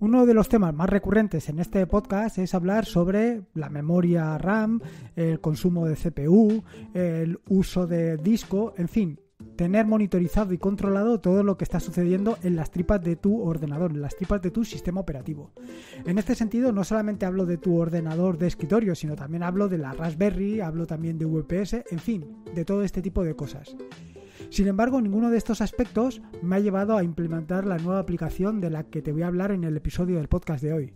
Uno de los temas más recurrentes en este podcast es hablar sobre la memoria RAM, el consumo de CPU, el uso de disco, en fin, tener monitorizado y controlado todo lo que está sucediendo en las tripas de tu ordenador, en las tripas de tu sistema operativo. En este sentido, no solamente hablo de tu ordenador de escritorio, sino también hablo de la Raspberry, hablo también de VPS, en fin, de todo este tipo de cosas. Sin embargo, ninguno de estos aspectos me ha llevado a implementar la nueva aplicación de la que te voy a hablar en el episodio del podcast de hoy,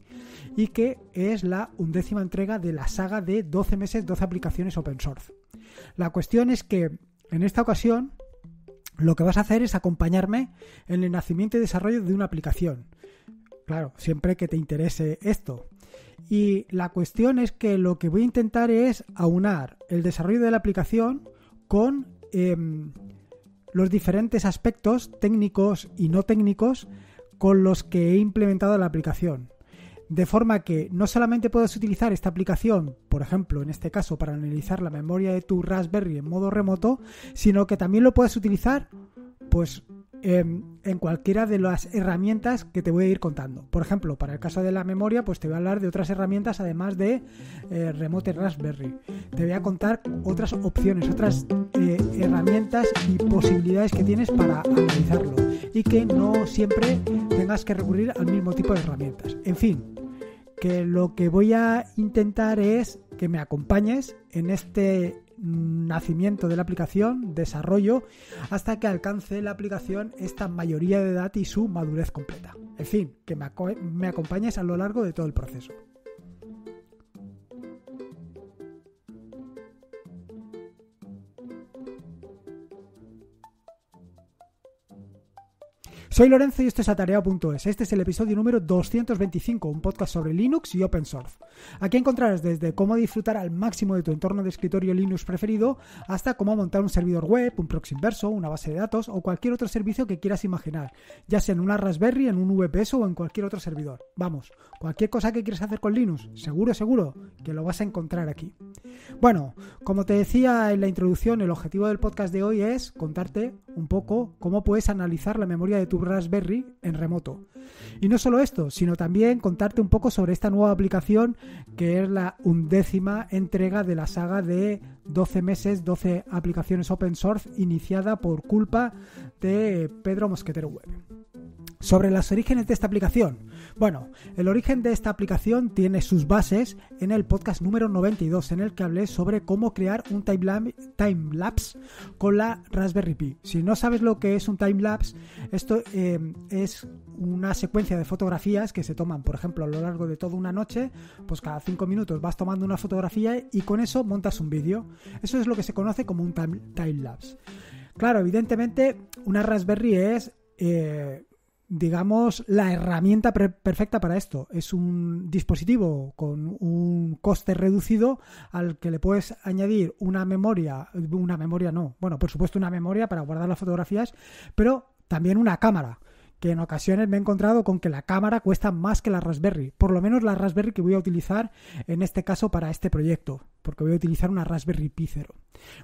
y que es la undécima entrega de la saga de 12 meses, 12 aplicaciones open source. La cuestión es que en esta ocasión lo que vas a hacer es acompañarme en el nacimiento y desarrollo de una aplicación. Claro, siempre que te interese esto. Y la cuestión es que lo que voy a intentar es aunar el desarrollo de la aplicación con em, los diferentes aspectos técnicos y no técnicos con los que he implementado la aplicación. De forma que no solamente puedes utilizar esta aplicación, por ejemplo, en este caso para analizar la memoria de tu Raspberry en modo remoto, sino que también lo puedes utilizar pues Em, en cualquiera de las herramientas que te voy a ir contando. Por ejemplo, para el caso de la memoria, pues te voy a hablar de otras herramientas además de eh, Remote Raspberry. Te voy a contar otras opciones, otras eh, herramientas y posibilidades que tienes para analizarlo y que no siempre tengas que recurrir al mismo tipo de herramientas. En fin, que lo que voy a intentar es que me acompañes en este nacimiento de la aplicación, desarrollo, hasta que alcance la aplicación esta mayoría de edad y su madurez completa. En fin, que me, me acompañes a lo largo de todo el proceso. Soy Lorenzo y esto es Atareo.es Este es el episodio número 225, un podcast sobre Linux y Open Source. Aquí encontrarás desde cómo disfrutar al máximo de tu entorno de escritorio Linux preferido hasta cómo montar un servidor web, un proxy inverso, una base de datos o cualquier otro servicio que quieras imaginar, ya sea en una Raspberry, en un VPS o en cualquier otro servidor. Vamos, cualquier cosa que quieras hacer con Linux, seguro, seguro que lo vas a encontrar aquí. Bueno, como te decía en la introducción, el objetivo del podcast de hoy es contarte un poco cómo puedes analizar la memoria de tu Raspberry en remoto. Y no solo esto, sino también contarte un poco sobre esta nueva aplicación que es la undécima entrega de la saga de 12 meses, 12 aplicaciones open source iniciada por culpa de Pedro Mosquetero Web. Sobre los orígenes de esta aplicación. Bueno, el origen de esta aplicación tiene sus bases en el podcast número 92, en el que hablé sobre cómo crear un timelapse con la Raspberry Pi. Si no sabes lo que es un timelapse, esto eh, es una secuencia de fotografías que se toman, por ejemplo, a lo largo de toda una noche, pues cada cinco minutos vas tomando una fotografía y con eso montas un vídeo. Eso es lo que se conoce como un time-lapse. Claro, evidentemente una Raspberry es... Eh, digamos, la herramienta perfecta para esto. Es un dispositivo con un coste reducido al que le puedes añadir una memoria, una memoria no, bueno, por supuesto una memoria para guardar las fotografías, pero también una cámara que en ocasiones me he encontrado con que la cámara cuesta más que la Raspberry, por lo menos la Raspberry que voy a utilizar en este caso para este proyecto, porque voy a utilizar una Raspberry Pi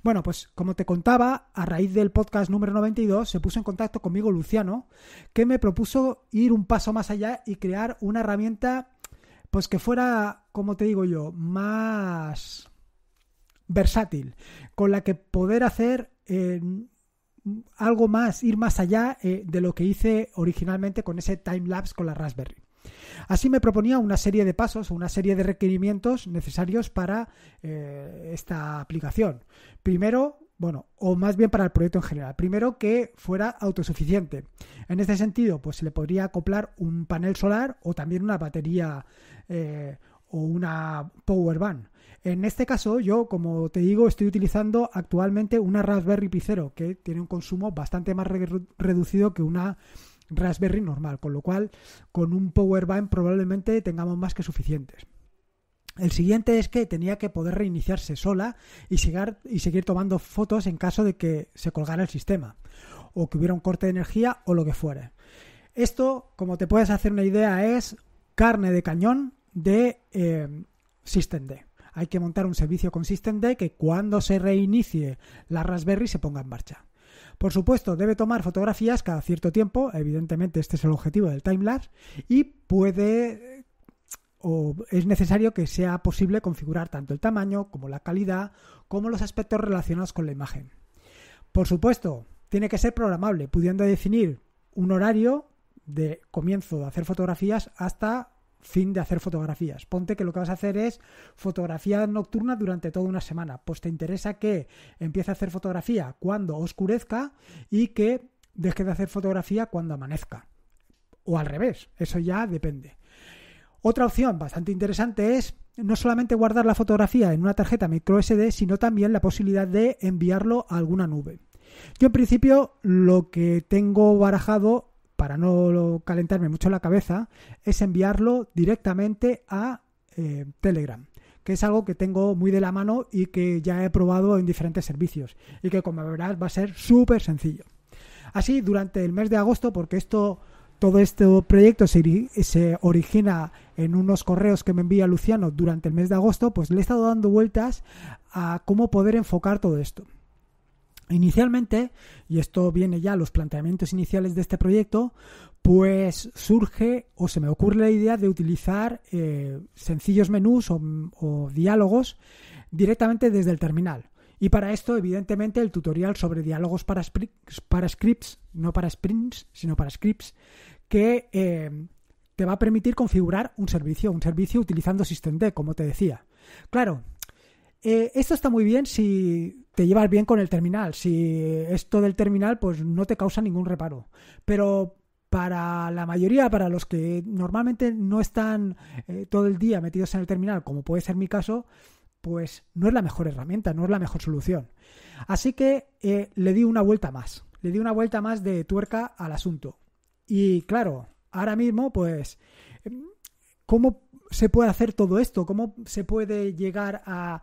Bueno, pues como te contaba, a raíz del podcast número 92 se puso en contacto conmigo Luciano, que me propuso ir un paso más allá y crear una herramienta pues que fuera, como te digo yo, más versátil, con la que poder hacer eh, algo más, ir más allá eh, de lo que hice originalmente con ese timelapse con la Raspberry. Así me proponía una serie de pasos, o una serie de requerimientos necesarios para eh, esta aplicación. Primero, bueno, o más bien para el proyecto en general. Primero, que fuera autosuficiente. En este sentido, pues se le podría acoplar un panel solar o también una batería eh, o una power band. En este caso, yo, como te digo, estoy utilizando actualmente una Raspberry Pi que tiene un consumo bastante más reducido que una Raspberry normal, con lo cual con un power band probablemente tengamos más que suficientes. El siguiente es que tenía que poder reiniciarse sola y, y seguir tomando fotos en caso de que se colgara el sistema, o que hubiera un corte de energía o lo que fuera. Esto, como te puedes hacer una idea, es carne de cañón de eh, Systemd. Hay que montar un servicio con Systemd que cuando se reinicie la Raspberry se ponga en marcha. Por supuesto, debe tomar fotografías cada cierto tiempo, evidentemente este es el objetivo del timelapse, y puede o es necesario que sea posible configurar tanto el tamaño como la calidad, como los aspectos relacionados con la imagen. Por supuesto, tiene que ser programable, pudiendo definir un horario de comienzo de hacer fotografías hasta fin de hacer fotografías. Ponte que lo que vas a hacer es fotografía nocturna durante toda una semana. Pues te interesa que empiece a hacer fotografía cuando oscurezca y que deje de hacer fotografía cuando amanezca. O al revés, eso ya depende. Otra opción bastante interesante es no solamente guardar la fotografía en una tarjeta micro SD, sino también la posibilidad de enviarlo a alguna nube. Yo en principio lo que tengo barajado para no calentarme mucho la cabeza, es enviarlo directamente a eh, Telegram que es algo que tengo muy de la mano y que ya he probado en diferentes servicios y que como verás va a ser súper sencillo. Así, durante el mes de agosto, porque esto, todo este proyecto se, origina en unos correos que me envía Luciano durante el mes de agosto, pues le he estado dando vueltas a cómo poder enfocar todo esto. Inicialmente, y esto viene ya a los planteamientos iniciales de este proyecto, pues surge o se me ocurre la idea de utilizar eh, sencillos menús o, diálogos directamente desde el terminal. Y para esto, evidentemente, el tutorial sobre diálogos para, scripts, no para sprints, sino para scripts, que eh, te va a permitir configurar un servicio, un servicio utilizando SystemD, como te decía. Claro, eh, esto está muy bien si te llevas bien con el terminal. Si esto del terminal, pues no te causa ningún reparo. Pero para la mayoría, para los que normalmente no están eh, todo el día metidos en el terminal, como puede ser mi caso, pues no es la mejor herramienta, no es la mejor solución. Así que eh, le di una vuelta más, le di una vuelta más de tuerca al asunto. Y claro, ahora mismo, pues, em, ¿cómo se puede hacer todo esto? ¿Cómo se puede llegar a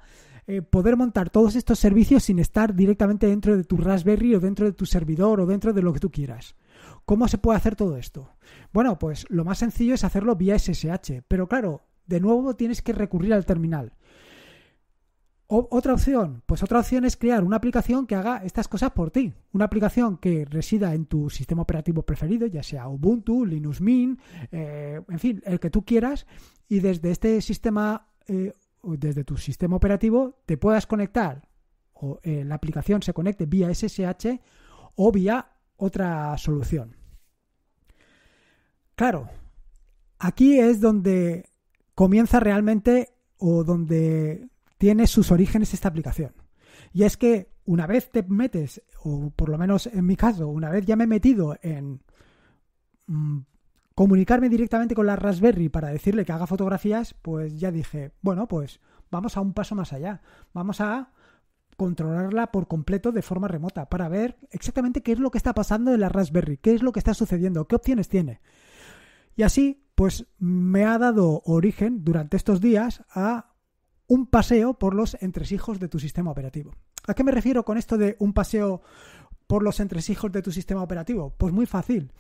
eh, poder montar todos estos servicios sin estar directamente dentro de tu Raspberry o dentro de tu servidor o dentro de lo que tú quieras. ¿Cómo se puede hacer todo esto? Bueno, pues lo más sencillo es hacerlo vía SSH, pero claro, de nuevo tienes que recurrir al terminal. otra opción, pues otra opción es crear una aplicación que haga estas cosas por ti. Una aplicación que resida en tu sistema operativo preferido, ya sea Ubuntu, Linux Mint, eh, en fin, el que tú quieras, y desde este sistema eh, desde tu sistema operativo te puedas conectar o eh, la aplicación se conecte vía SSH o vía otra solución. Claro, aquí es donde comienza realmente o donde tiene sus orígenes esta aplicación. Y es que una vez te metes, o por lo menos en mi caso, una vez ya me he metido en mm, comunicarme directamente con la Raspberry para decirle que haga fotografías, pues ya dije, bueno, pues vamos a un paso más allá. Vamos a controlarla por completo de forma remota para ver exactamente qué es lo que está pasando en la Raspberry, qué es lo que está sucediendo, qué opciones tiene. Y así, pues me ha dado origen durante estos días a un paseo por los entresijos de tu sistema operativo. ¿A qué me refiero con esto de un paseo por los entresijos de tu sistema operativo? Pues muy fácil.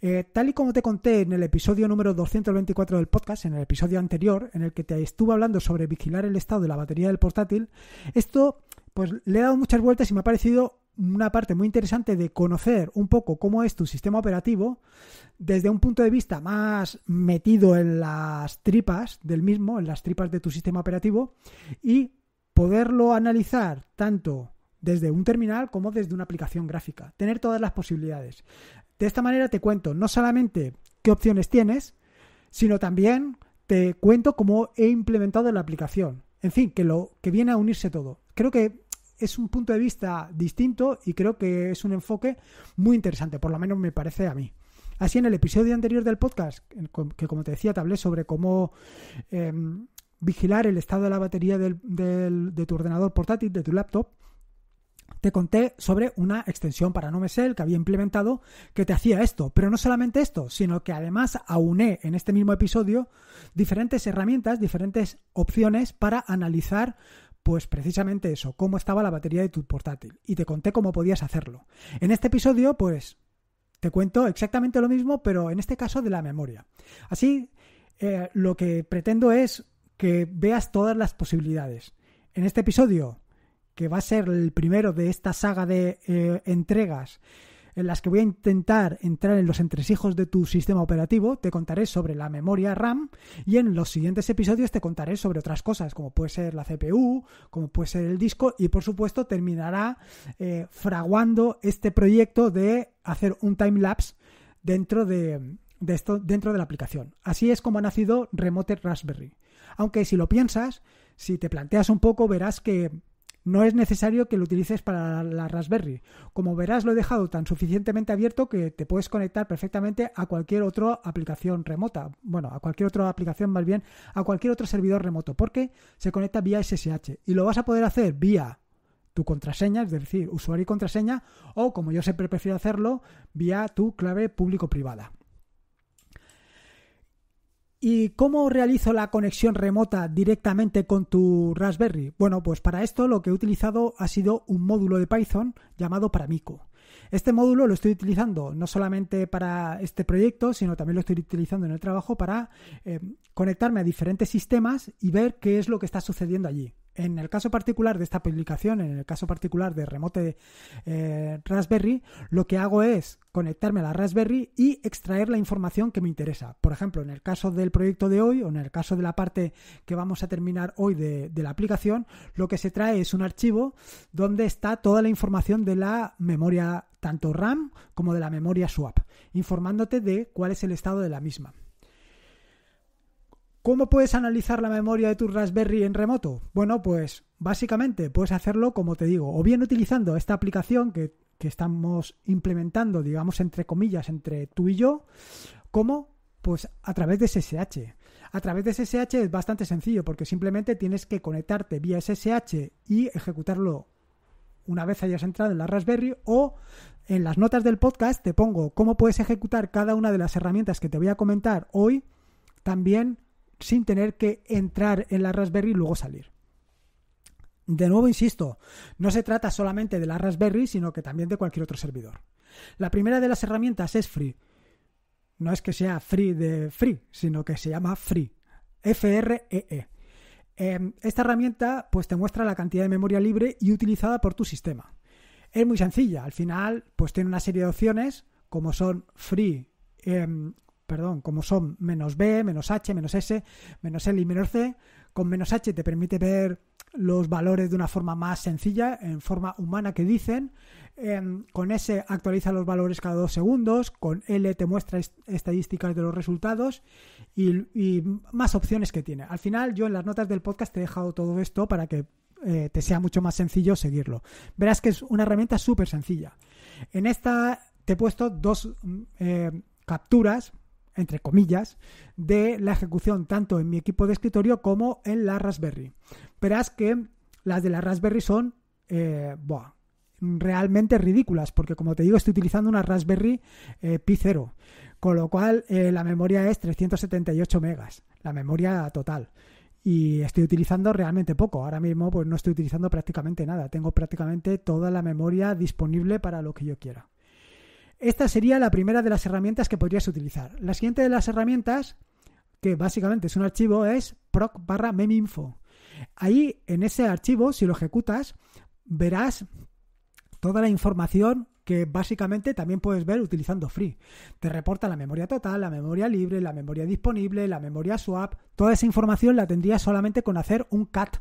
Eh, tal y como te conté en el episodio número 224 del podcast, en el episodio anterior, en el que te estuve hablando sobre vigilar el estado de la batería del portátil, esto pues le he dado muchas vueltas y me ha parecido una parte muy interesante de conocer un poco cómo es tu sistema operativo desde un punto de vista más metido en las tripas del mismo, en las tripas de tu sistema operativo y poderlo analizar tanto desde un terminal como desde una aplicación gráfica, tener todas las posibilidades. De esta manera te cuento no solamente qué opciones tienes, sino también te cuento cómo he implementado la aplicación. En fin, que lo que viene a unirse todo. Creo que es un punto de vista distinto y creo que es un enfoque muy interesante, por lo menos me parece a mí. Así en el episodio anterior del podcast, que como te decía, te hablé sobre cómo em, vigilar el estado de la batería de tu ordenador portátil, de tu laptop, te conté sobre una extensión para no que había implementado que te hacía esto, pero no solamente esto, sino que además auné en este mismo episodio diferentes herramientas, diferentes opciones para analizar pues precisamente eso, cómo estaba la batería de tu portátil y te conté cómo podías hacerlo. En este episodio pues te cuento exactamente lo mismo, pero en este caso de la memoria. Así eh, lo que pretendo es que veas todas las posibilidades. En este episodio que va a ser el primero de esta saga de eh, entregas en las que voy a intentar entrar en los entresijos de tu sistema operativo, te contaré sobre la memoria RAM y en los siguientes episodios te contaré sobre otras cosas, como puede ser la CPU, como puede ser el disco y por supuesto terminará eh, fraguando este proyecto de hacer un time lapse dentro de esto, dentro de la aplicación. Así es como ha nacido Remote Raspberry. Aunque si lo piensas, si te planteas un poco, verás que no es necesario que lo utilices para la Raspberry. Como verás, lo he dejado tan suficientemente abierto que te puedes conectar perfectamente a cualquier otra aplicación remota. Bueno, a cualquier otra aplicación, más bien, a cualquier otro servidor remoto, porque se conecta vía SSH. Y lo vas a poder hacer vía tu contraseña, es decir, usuario y contraseña, o como yo siempre prefiero hacerlo, vía tu clave público-privada. ¿Y cómo realizo la conexión remota directamente con tu Raspberry? Bueno, pues para esto lo que he utilizado ha sido un módulo de Python llamado Paramico. Este módulo lo estoy utilizando no solamente para este proyecto, sino también lo estoy utilizando en el trabajo para eh, conectarme a diferentes sistemas y ver qué es lo que está sucediendo allí. En el caso particular de esta publicación, en el caso particular de remote eh, Raspberry, lo que hago es conectarme a la Raspberry y extraer la información que me interesa. Por ejemplo, en el caso del proyecto de hoy o en el caso de la parte que vamos a terminar hoy de la aplicación, lo que se trae es un archivo donde está toda la información de la memoria tanto RAM como de la memoria swap, informándote de cuál es el estado de la misma. ¿Cómo puedes analizar la memoria de tu Raspberry en remoto? Bueno, pues básicamente puedes hacerlo como te digo, o bien utilizando esta aplicación que, estamos implementando, digamos, entre comillas, entre tú y yo, como pues a través de SSH. A través de SSH es bastante sencillo porque simplemente tienes que conectarte vía SSH y ejecutarlo una vez hayas entrado en la Raspberry o en las notas del podcast te pongo cómo puedes ejecutar cada una de las herramientas que te voy a comentar hoy también sin tener que entrar en la Raspberry y luego salir. De nuevo, insisto, no se trata solamente de la Raspberry, sino que también de cualquier otro servidor. La primera de las herramientas es Free. No es que sea Free de Free, sino que se llama Free. f r -E. e. Eh, esta herramienta pues, te muestra la cantidad de memoria libre y utilizada por tu sistema. Es muy sencilla. Al final, pues tiene una serie de opciones, como son Free, em, perdón, como son menos B, menos H, menos S, menos L y menos C, con menos H te permite ver los valores de una forma más sencilla, en forma humana que dicen. con S actualiza los valores cada dos segundos, con L te muestra estadísticas de los resultados y, más opciones que tiene. Al final yo en las notas del podcast te he dejado todo esto para que eh, te sea mucho más sencillo seguirlo. Verás que es una herramienta súper sencilla. En esta te he puesto dos mm, eh, capturas entre comillas, de la ejecución tanto en mi equipo de escritorio como en la Raspberry. Verás que las de la Raspberry son eh, realmente ridículas, porque como te digo, estoy utilizando una Raspberry eh, Pi 0, con lo cual eh, la memoria es 378 megas, la memoria total. Y estoy utilizando realmente poco. Ahora mismo, pues no estoy utilizando prácticamente nada. Tengo prácticamente toda la memoria disponible para lo que yo quiera. Esta sería la primera de las herramientas que podrías utilizar. La siguiente de las herramientas, que básicamente es un archivo, es proc barra meminfo. Ahí, en ese archivo, si lo ejecutas, verás toda la información que básicamente también puedes ver utilizando Free. Te reporta la memoria total, la memoria libre, la memoria disponible, la memoria swap. Toda esa información la tendrías solamente con hacer un cat.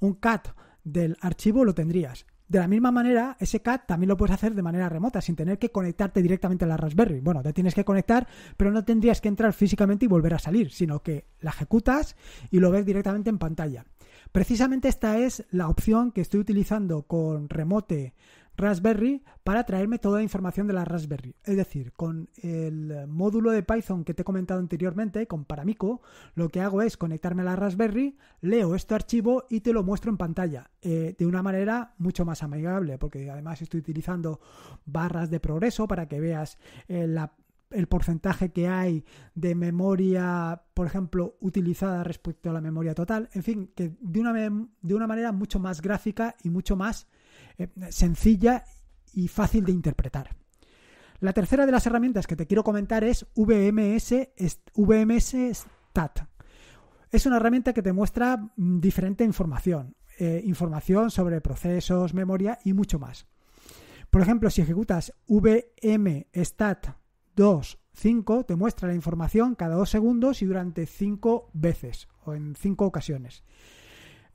Un cat del archivo lo tendrías. De la misma manera, ese CAT también lo puedes hacer de manera remota, sin tener que conectarte directamente a la Raspberry. Bueno, te tienes que conectar, pero no tendrías que entrar físicamente y volver a salir, sino que la ejecutas y lo ves directamente en pantalla. Precisamente esta es la opción que estoy utilizando con Remote Raspberry para traerme toda la información de la Raspberry. Es decir, con el módulo de Python que te he comentado anteriormente, con Paramico, lo que hago es conectarme a la Raspberry, leo este archivo y te lo muestro en pantalla eh, de una manera mucho más amigable, porque además estoy utilizando barras de progreso para que veas eh, el porcentaje que hay de memoria, por ejemplo, utilizada respecto a la memoria total. En fin, que de una, de una manera mucho más gráfica y mucho más eh, sencilla y fácil de interpretar. La tercera de las herramientas que te quiero comentar es VMS, Stat. Es una herramienta que te muestra mm, diferente información, eh, información sobre procesos, memoria y mucho más. Por ejemplo, si ejecutas VM Stat 2.5, te muestra la información cada dos segundos y durante cinco veces o en cinco ocasiones.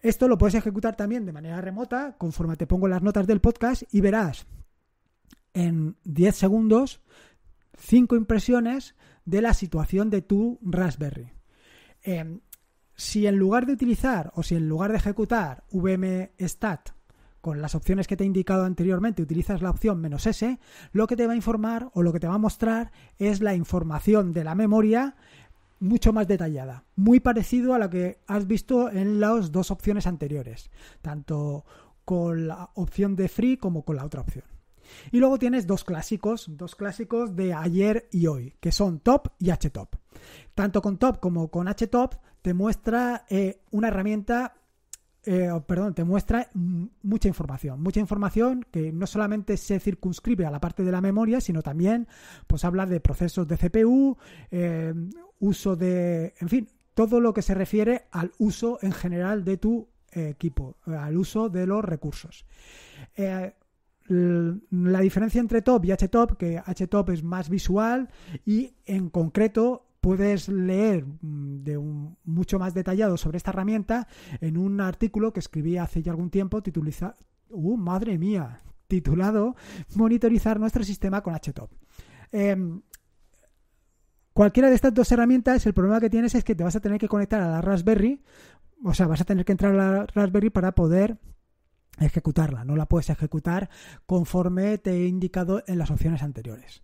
Esto lo puedes ejecutar también de manera remota, conforme te pongo las notas del podcast y verás en 10 segundos 5 impresiones de la situación de tu Raspberry. Em, si en lugar de utilizar o si en lugar de ejecutar vmstat con las opciones que te he indicado anteriormente utilizas la opción menos "-s", lo que te va a informar o lo que te va a mostrar es la información de la memoria mucho más detallada, muy parecido a la que has visto en las dos opciones anteriores, tanto con la opción de free como con la otra opción. Y luego tienes dos clásicos, dos clásicos de ayer y hoy, que son Top y HTOP. Tanto con Top como con HTOP te muestra eh, una herramienta eh, perdón, te muestra mucha información, mucha información que no solamente se circunscribe a la parte de la memoria, sino también pues habla de procesos de CPU, eh, uso de, en fin, todo lo que se refiere al uso en general de tu equipo, eh, al uso de los recursos. la diferencia entre top y htop, que htop es más visual y en concreto puedes leer mm, de un, mucho más detallado sobre esta herramienta en un artículo que escribí hace ya algún tiempo tituliza ¡Uh, madre mía! titulado Monitorizar nuestro sistema con HTOP. Em, cualquiera de estas dos herramientas, el problema que tienes es que te vas a tener que conectar a la Raspberry, o sea, vas a tener que entrar a la Raspberry para poder ejecutarla, no la puedes ejecutar conforme te he indicado en las opciones anteriores.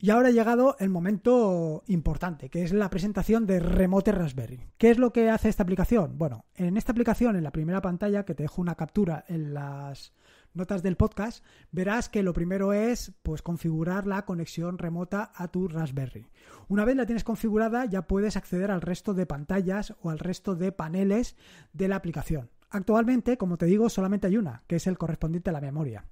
Y ahora ha llegado el momento importante, que es la presentación de Remote Raspberry. ¿Qué es lo que hace esta aplicación? Bueno, en esta aplicación, en la primera pantalla, que te dejo una captura en las notas del podcast, verás que lo primero es pues configurar la conexión remota a tu Raspberry. Una vez la tienes configurada, ya puedes acceder al resto de pantallas o al resto de paneles de la aplicación. Actualmente, como te digo, solamente hay una, que es el correspondiente a la memoria.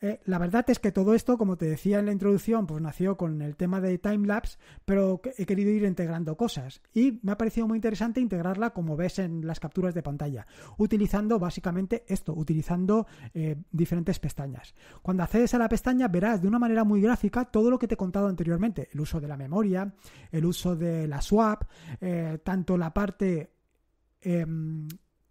Eh, la verdad es que todo esto, como te decía en la introducción, pues nació con el tema de timelapse, pero he querido ir integrando cosas y me ha parecido muy interesante integrarla como ves en las capturas de pantalla, utilizando básicamente esto, utilizando eh, diferentes pestañas. Cuando accedes a la pestaña verás de una manera muy gráfica todo lo que te he contado anteriormente, el uso de la memoria, el uso de la swap, eh, tanto la parte em,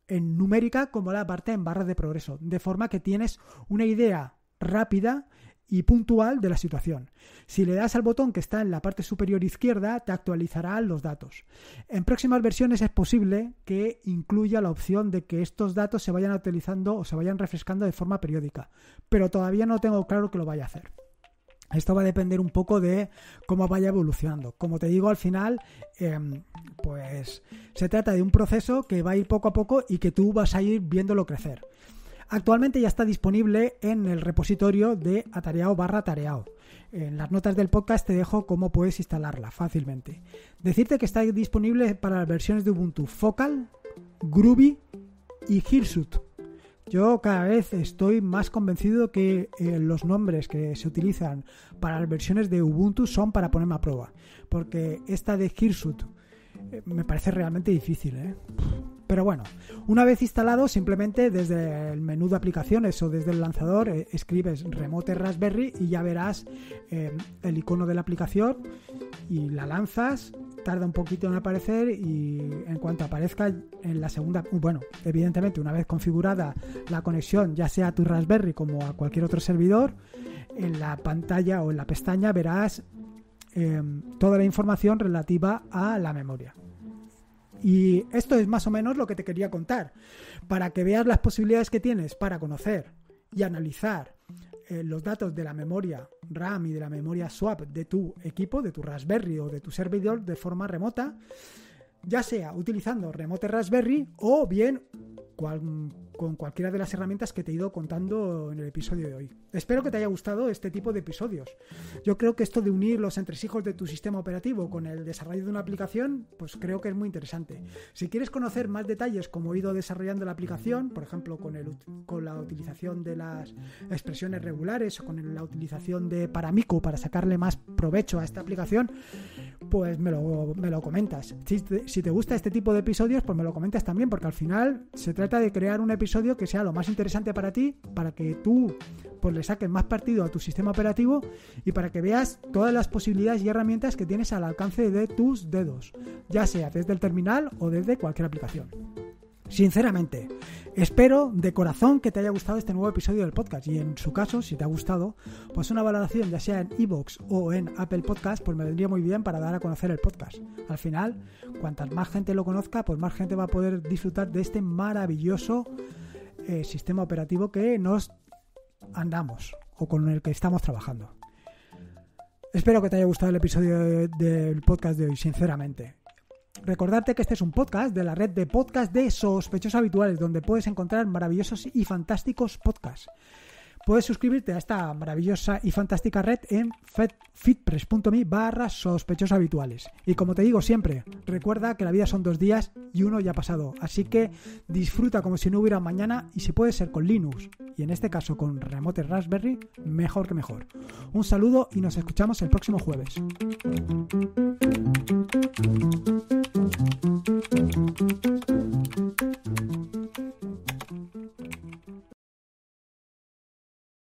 en numérica como la parte en barra de progreso, de forma que tienes una idea rápida y puntual de la situación. Si le das al botón que está en la parte superior izquierda, te actualizará los datos. En próximas versiones es posible que incluya la opción de que estos datos se vayan actualizando o se vayan refrescando de forma periódica, pero todavía no tengo claro que lo vaya a hacer. Esto va a depender un poco de cómo vaya evolucionando. Como te digo, al final, em, pues se trata de un proceso que va a ir poco a poco y que tú vas a ir viéndolo crecer. Actualmente ya está disponible en el repositorio de atareao barra tareao. En las notas del podcast te dejo cómo puedes instalarla fácilmente. Decirte que está disponible para las versiones de Ubuntu Focal, Groovy y Hirsut. Yo cada vez estoy más convencido que eh, los nombres que se utilizan para las versiones de Ubuntu son para ponerme a prueba. Porque esta de Hirsut eh, me parece realmente difícil. ¿eh? Pero bueno, una vez instalado, simplemente desde el menú de aplicaciones o desde el lanzador eh, escribes remote Raspberry y ya verás eh, el icono de la aplicación y la lanzas. Tarda un poquito en aparecer y en cuanto aparezca en la segunda, uh, bueno, evidentemente una vez configurada la conexión, ya sea a tu Raspberry como a cualquier otro servidor, en la pantalla o en la pestaña verás em, toda la información relativa a la memoria. Y esto es más o menos lo que te quería contar, para que veas las posibilidades que tienes para conocer y analizar eh, los datos de la memoria RAM y de la memoria swap de tu equipo, de tu Raspberry o de tu servidor de forma remota, ya sea utilizando remote Raspberry o bien con cualquiera de las herramientas que te he ido contando en el episodio de hoy. Espero que te haya gustado este tipo de episodios. Yo creo que esto de unir los entresijos de tu sistema operativo con el desarrollo de una aplicación, pues creo que es muy interesante. Si quieres conocer más detalles como he ido desarrollando la aplicación, por ejemplo con, el, con la utilización de las expresiones regulares o con la utilización de Paramico para sacarle más provecho a esta aplicación, pues me lo, comentas. Si te, si te gusta este tipo de episodios, pues me lo comentas también, porque al final se trata de crear una episodio que sea lo más interesante para ti, para que tú pues le saques más partido a tu sistema operativo y para que veas todas las posibilidades y herramientas que tienes al alcance de tus dedos, ya sea desde el terminal o desde cualquier aplicación. Sinceramente, espero de corazón que te haya gustado este nuevo episodio del podcast y en su caso, si te ha gustado, pues una valoración ya sea en iVoox o en Apple Podcast, pues me vendría muy bien para dar a conocer el podcast. Al final, cuantas más gente lo conozca, pues más gente va a poder disfrutar de este maravilloso eh, sistema operativo que nos andamos o con el que estamos trabajando. Espero que te haya gustado el episodio del podcast de hoy, sinceramente. Recordarte que este es un podcast de la red de podcast de sospechosos habituales, donde puedes encontrar maravillosos y fantásticos podcasts. Puedes suscribirte a esta maravillosa y fantástica red en fitpress.me barra sospechosos habituales. Y como te digo siempre, recuerda que la vida son dos días y uno ya ha pasado, así que disfruta como si no hubiera mañana y si puede ser con Linux, y en este caso con Remote Raspberry, mejor que mejor. Un saludo y nos escuchamos el próximo jueves.